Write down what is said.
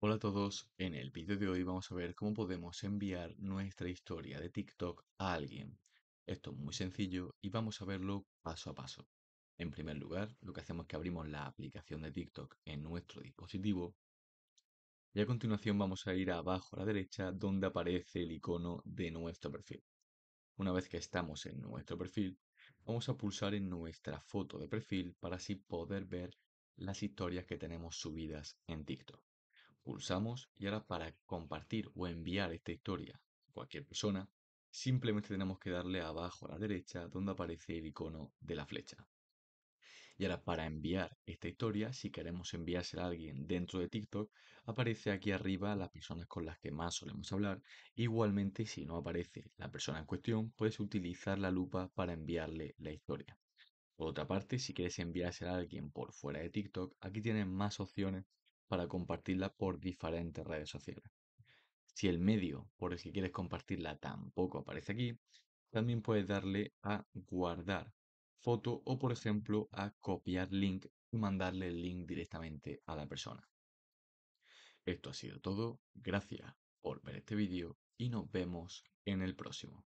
Hola a todos, en el vídeo de hoy vamos a ver cómo podemos enviar nuestra historia de TikTok a alguien. Esto es muy sencillo y vamos a verlo paso a paso. En primer lugar, lo que hacemos es que abrimos la aplicación de TikTok en nuestro dispositivo y a continuación vamos a ir abajo a la derecha donde aparece el icono de nuestro perfil. Una vez que estamos en nuestro perfil, vamos a pulsar en nuestra foto de perfil para así poder ver las historias que tenemos subidas en TikTok usamos y ahora para compartir o enviar esta historia a cualquier persona, simplemente tenemos que darle abajo a la derecha donde aparece el icono de la flecha. Y ahora para enviar esta historia, si queremos enviársela a alguien dentro de TikTok, aparece aquí arriba las personas con las que más solemos hablar. Igualmente, si no aparece la persona en cuestión, puedes utilizar la lupa para enviarle la historia. Por otra parte, si quieres enviársela a alguien por fuera de TikTok, aquí tienes más opciones para compartirla por diferentes redes sociales. Si el medio por el que quieres compartirla tampoco aparece aquí, también puedes darle a guardar foto o por ejemplo a copiar link y mandarle el link directamente a la persona. Esto ha sido todo, gracias por ver este vídeo y nos vemos en el próximo.